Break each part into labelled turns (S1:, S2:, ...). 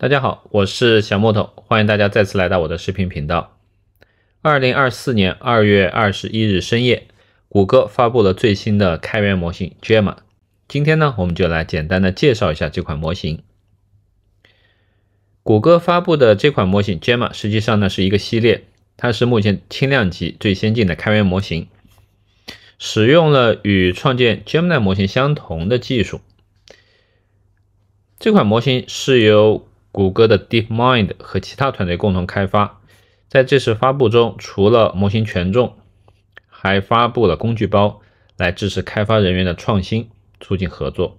S1: 大家好，我是小木头，欢迎大家再次来到我的视频频道。二零二四年二月二十一日深夜，谷歌发布了最新的开源模型 g e m m a 今天呢，我们就来简单的介绍一下这款模型。谷歌发布的这款模型 g e m m a 实际上呢是一个系列，它是目前轻量级最先进的开源模型，使用了与创建 Gemini 模型相同的技术。这款模型是由谷歌的 DeepMind 和其他团队共同开发，在这次发布中，除了模型权重，还发布了工具包，来支持开发人员的创新，促进合作。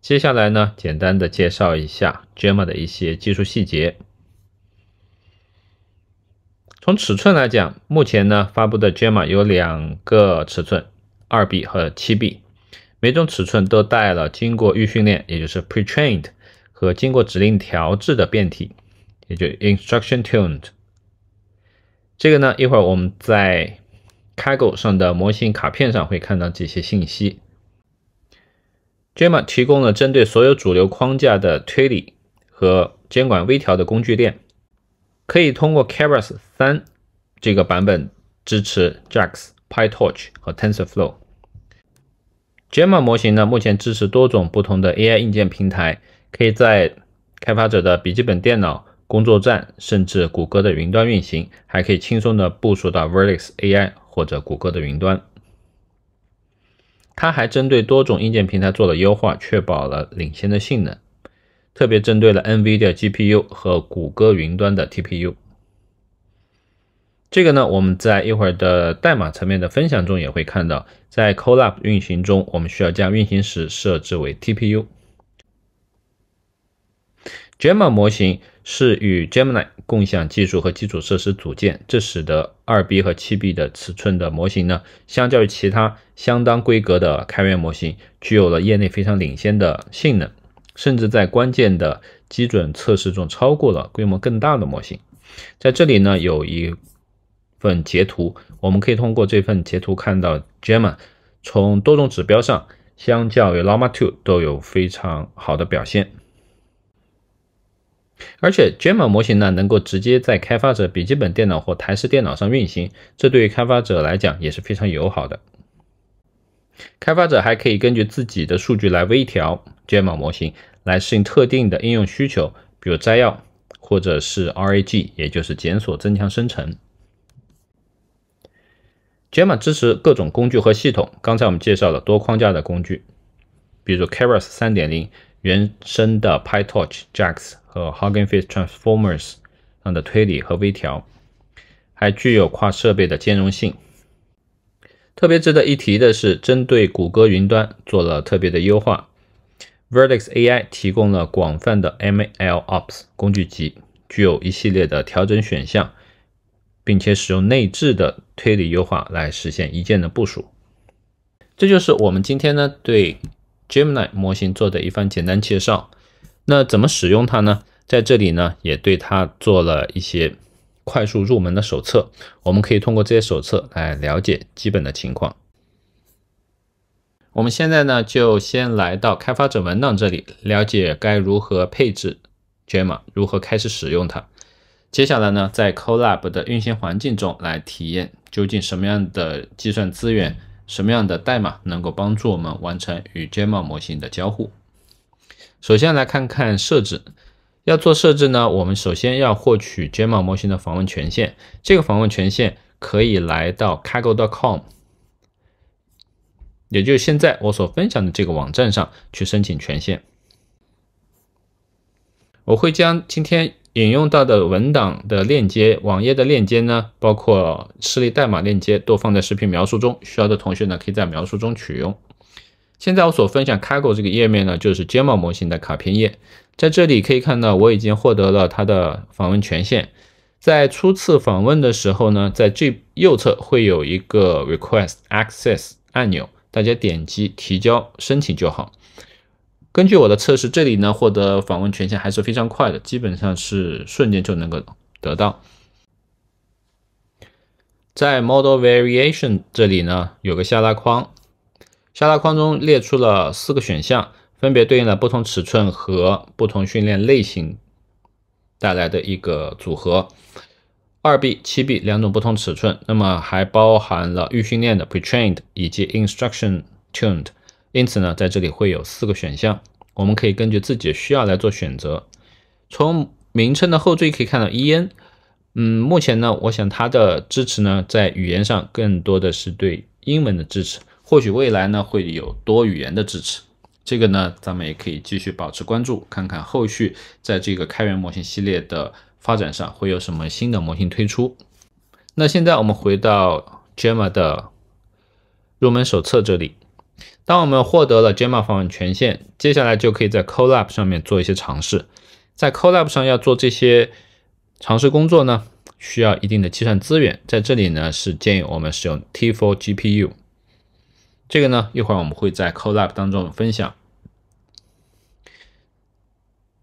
S1: 接下来呢，简单的介绍一下 Gemma 的一些技术细节。从尺寸来讲，目前呢发布的 Gemma 有两个尺寸，二 B 和七 B，每种尺寸都带了经过预训练，也就是 pretrained。和经过指令调制的变体，也就 instruction-tuned。这个呢，一会儿我们在 Kaggle 上的模型卡片上会看到这些信息。Gemma 提供了针对所有主流框架的推理和监管微调的工具链，可以通过 Keras 三这个版本支持 JAX、PyTorch 和 TensorFlow。Gemma 模型呢，目前支持多种不同的 AI 硬件平台。可以在开发者的笔记本电脑、工作站，甚至谷歌的云端运行，还可以轻松的部署到 Vertex AI 或者谷歌的云端。它还针对多种硬件平台做了优化，确保了领先的性能，特别针对了 NVIDIA GPU 和谷歌云端的 TPU。这个呢，我们在一会儿的代码层面的分享中也会看到，在 Colab 运行中，我们需要将运行时设置为 TPU。Gemma 模型是与 Gemini 共享技术和基础设施组件，这使得 2B 和 7B 的尺寸的模型呢，相较于其他相当规格的开源模型，具有了业内非常领先的性能，甚至在关键的基准测试中超过了规模更大的模型。在这里呢，有一份截图，我们可以通过这份截图看到，Gemma 从多种指标上相较于 Llama 2都有非常好的表现。而且 Gemma 模型呢，能够直接在开发者笔记本电脑或台式电脑上运行，这对于开发者来讲也是非常友好的。开发者还可以根据自己的数据来微调 Gemma 模型，来适应特定的应用需求，比如摘要或者是 RAG，也就是检索增强生成。Gemma 支持各种工具和系统。刚才我们介绍了多框架的工具，比如 k a r a s 3.0、原生的 PyTorch、JAX。和 Hugging Face Transformers 上的推理和微调，还具有跨设备的兼容性。特别值得一提的是，针对谷歌云端做了特别的优化。Vertex AI 提供了广泛的 ML Ops 工具集，具有一系列的调整选项，并且使用内置的推理优化来实现一键的部署。这就是我们今天呢对 Gemini 模型做的一番简单介绍。那怎么使用它呢？在这里呢，也对它做了一些快速入门的手册。我们可以通过这些手册来了解基本的情况。我们现在呢，就先来到开发者文档这里，了解该如何配置 JAMA，如何开始使用它。接下来呢，在 Colab 的运行环境中来体验，究竟什么样的计算资源，什么样的代码能够帮助我们完成与 JAMA 模型的交互。首先来看看设置，要做设置呢，我们首先要获取 Gemma 模型的访问权限。这个访问权限可以来到 Kaggle.com，也就是现在我所分享的这个网站上去申请权限。我会将今天引用到的文档的链接、网页的链接呢，包括示例代码链接，都放在视频描述中，需要的同学呢，可以在描述中取用。现在我所分享 a Cargo 这个页面呢，就是 Gemma 模型的卡片页。在这里可以看到，我已经获得了它的访问权限。在初次访问的时候呢，在这右侧会有一个 Request Access 按钮，大家点击提交申请就好。根据我的测试，这里呢获得访问权限还是非常快的，基本上是瞬间就能够得到。在 Model Variation 这里呢，有个下拉框。下拉框中列出了四个选项，分别对应了不同尺寸和不同训练类型带来的一个组合。二 B、七 B 两种不同尺寸，那么还包含了预训练的 pretrained 以及 instruction tuned。因此呢，在这里会有四个选项，我们可以根据自己的需要来做选择。从名称的后缀可以看到 en，嗯，目前呢，我想它的支持呢，在语言上更多的是对英文的支持。或许未来呢会有多语言的支持，这个呢咱们也可以继续保持关注，看看后续在这个开源模型系列的发展上会有什么新的模型推出。那现在我们回到 Gemma 的入门手册这里，当我们获得了 Gemma 访问权限，接下来就可以在 Colab 上面做一些尝试。在 Colab 上要做这些尝试工作呢，需要一定的计算资源，在这里呢是建议我们使用 T4 GPU。这个呢，一会儿我们会在 Colab 当中分享。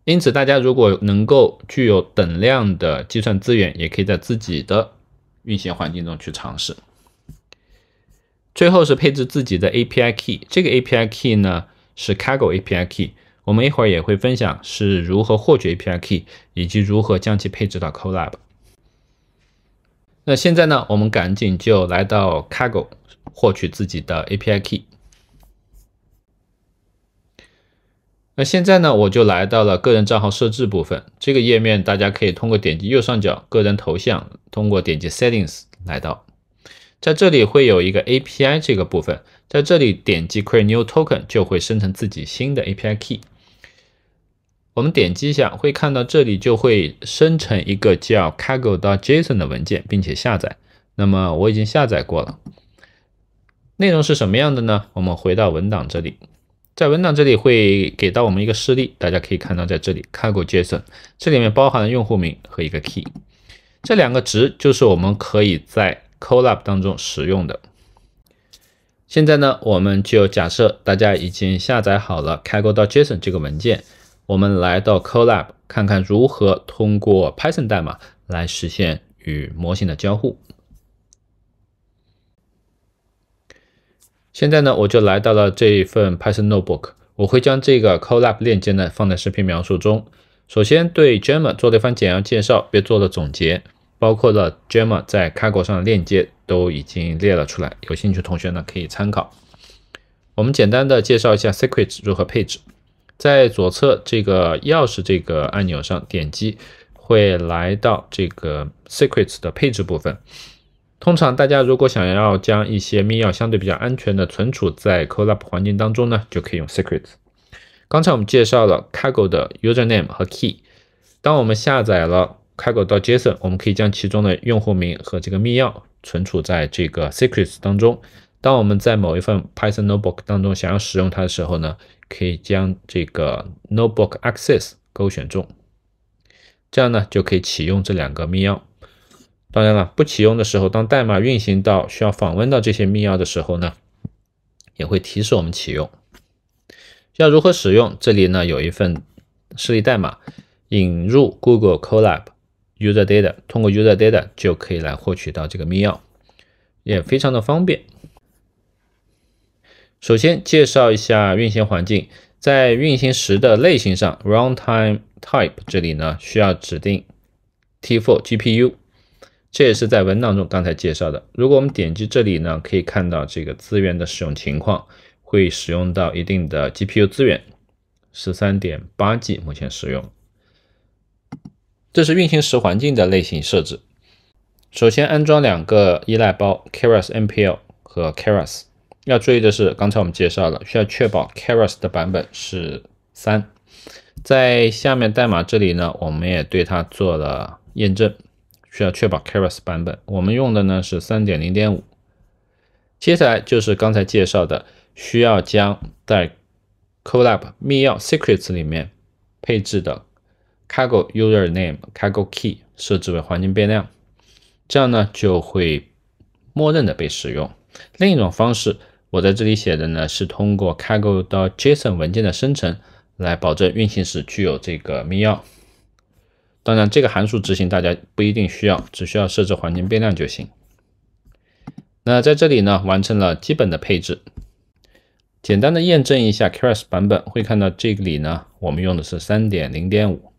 S1: 因此，大家如果能够具有等量的计算资源，也可以在自己的运行环境中去尝试。最后是配置自己的 API key，这个 API key 呢是 c a r g o API key，我们一会儿也会分享是如何获取 API key，以及如何将其配置到 Colab。那现在呢，我们赶紧就来到 Cargo 获取自己的 API Key。那现在呢，我就来到了个人账号设置部分。这个页面大家可以通过点击右上角个人头像，通过点击 Settings 来到，在这里会有一个 API 这个部分，在这里点击 Create New Token 就会生成自己新的 API Key。我们点击一下，会看到这里就会生成一个叫 Cargo.json 的文件，并且下载。那么我已经下载过了。内容是什么样的呢？我们回到文档这里，在文档这里会给到我们一个示例，大家可以看到，在这里 Cargo.json 这里面包含了用户名和一个 key，这两个值就是我们可以在 Colab 当中使用的。现在呢，我们就假设大家已经下载好了 Cargo.json 这个文件。我们来到 Colab，看看如何通过 Python 代码来实现与模型的交互。现在呢，我就来到了这一份 Python Notebook，我会将这个 Colab 链接呢放在视频描述中。首先对 Gemma 做了一番简要介绍，并做了总结，包括了 Gemma 在开果上的链接都已经列了出来，有兴趣同学呢可以参考。我们简单的介绍一下 Secret s 如何配置。在左侧这个钥匙这个按钮上点击，会来到这个 secrets 的配置部分。通常大家如果想要将一些密钥相对比较安全的存储在 Colab 环境当中呢，就可以用 secrets。刚才我们介绍了 c a r g o 的 username 和 key。当我们下载了 c a r g o 到 JSON，我们可以将其中的用户名和这个密钥存储在这个 secrets 当中。当我们在某一份 Python notebook 当中想要使用它的时候呢？可以将这个 notebook access 勾选中，这样呢就可以启用这两个密钥。当然了，不启用的时候，当代码运行到需要访问到这些密钥的时候呢，也会提示我们启用。要如何使用？这里呢有一份示例代码，引入 Google Colab user data，通过 user data 就可以来获取到这个密钥，也非常的方便。首先介绍一下运行环境，在运行时的类型上，runtime type 这里呢需要指定 t4 GPU，这也是在文档中刚才介绍的。如果我们点击这里呢，可以看到这个资源的使用情况，会使用到一定的 GPU 资源，十三点八 G 目前使用。这是运行时环境的类型设置。首先安装两个依赖包 k e r a s m p l 和 k a r a s 要注意的是，刚才我们介绍了需要确保 k e r a s 的版本是三，在下面代码这里呢，我们也对它做了验证，需要确保 k e r a s 版本，我们用的呢是三点零点五。接下来就是刚才介绍的，需要将在 c o l l a b 密钥 Secrets 里面配置的 Cargo Username、Cargo Key 设置为环境变量，这样呢就会默认的被使用。另一种方式。我在这里写的呢，是通过 Cargo 到 JSON 文件的生成来保证运行时具有这个密钥。当然，这个函数执行大家不一定需要，只需要设置环境变量就行。那在这里呢，完成了基本的配置，简单的验证一下 Keras 版本，会看到这里呢，我们用的是三点零点五。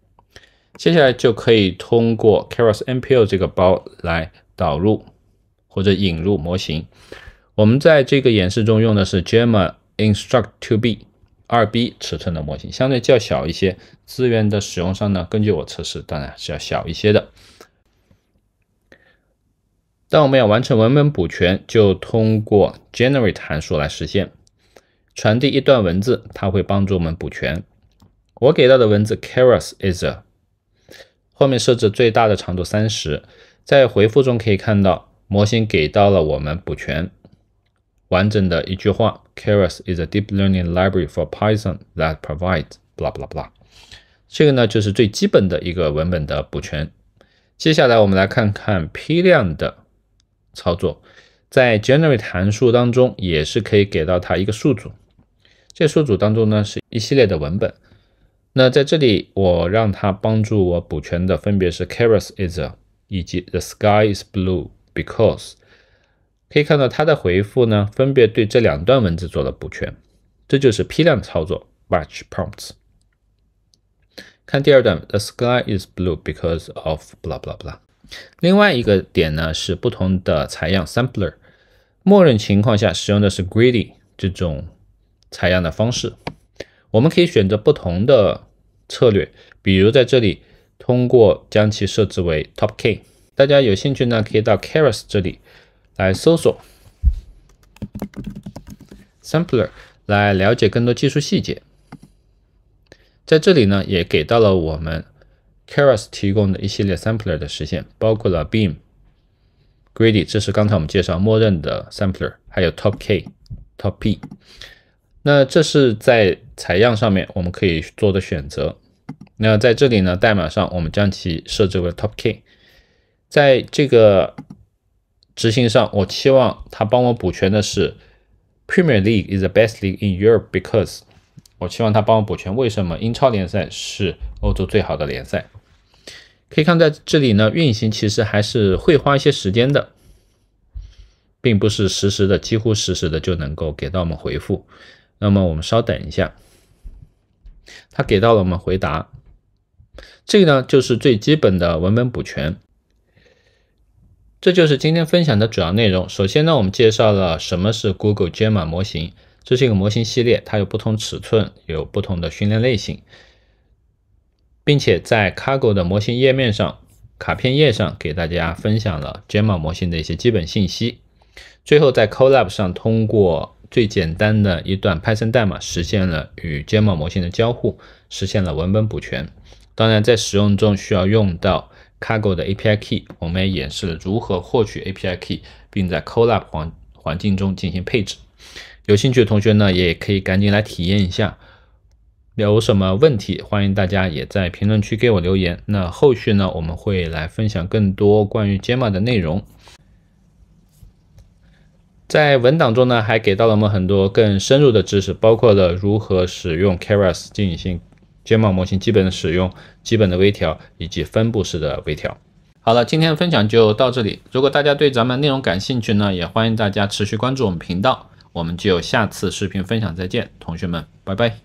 S1: 接下来就可以通过 Keras n p l 这个包来导入或者引入模型。我们在这个演示中用的是 Gemma Instruct to b 二 B 尺寸的模型，相对较小一些。资源的使用上呢，根据我测试，当然是要小一些的。当我们要完成文本补全，就通过 generate 函数来实现，传递一段文字，它会帮助我们补全。我给到的文字 k e r a s is a"，后面设置最大的长度三十，在回复中可以看到，模型给到了我们补全。完整的一句话，Keras is a deep learning library for Python that provides…… blah blah blah。这个呢，就是最基本的一个文本的补全。接下来，我们来看看批量的操作，在 generate 函数当中也是可以给到它一个数组，这数组当中呢是一系列的文本。那在这里，我让它帮助我补全的分别是 “Keras is a” 以及 “the sky is blue because”。可以看到，它的回复呢，分别对这两段文字做了补全，这就是批量操作。b a t c h prompts。看第二段，The sky is blue because of blah blah blah。另外一个点呢，是不同的采样 sampler，默认情况下使用的是 greedy 这种采样的方式，我们可以选择不同的策略，比如在这里通过将其设置为 top k。大家有兴趣呢，可以到 k a r a s 这里。来搜索 sampler 来了解更多技术细节。在这里呢，也给到了我们 Karas 提供的一系列 sampler 的实现，包括了 beam greedy，这是刚才我们介绍默认的 sampler，还有 top k top p。那这是在采样上面我们可以做的选择。那在这里呢，代码上我们将其设置为 top k。在这个执行上，我期望他帮我补全的是 Premier League is the best league in Europe because 我期望他帮我补全为什么英超联赛是欧洲最好的联赛。可以看在这里呢，运行其实还是会花一些时间的，并不是实时的，几乎实时的就能够给到我们回复。那么我们稍等一下，他给到了我们回答。这个呢，就是最基本的文本补全。这就是今天分享的主要内容。首先呢，我们介绍了什么是 Google Gemma 模型，这是一个模型系列，它有不同尺寸，有不同的训练类型，并且在 c a r g o 的模型页面上、卡片页上给大家分享了 Gemma 模型的一些基本信息。最后，在 Colab 上通过最简单的一段 Python 代码实现了与 Gemma 模型的交互，实现了文本补全。当然，在使用中需要用到。Cargo 的 API Key，我们也演示了如何获取 API Key，并在 Colab 环环境中进行配置。有兴趣的同学呢，也可以赶紧来体验一下。有什么问题，欢迎大家也在评论区给我留言。那后续呢，我们会来分享更多关于 g e m m a 的内容。在文档中呢，还给到了我们很多更深入的知识，包括了如何使用 Keras 进行。肩膀模型基本的使用、基本的微调以及分布式的微调。好了，今天的分享就到这里。如果大家对咱们内容感兴趣呢，也欢迎大家持续关注我们频道。我们就下次视频分享再见，同学们，拜拜。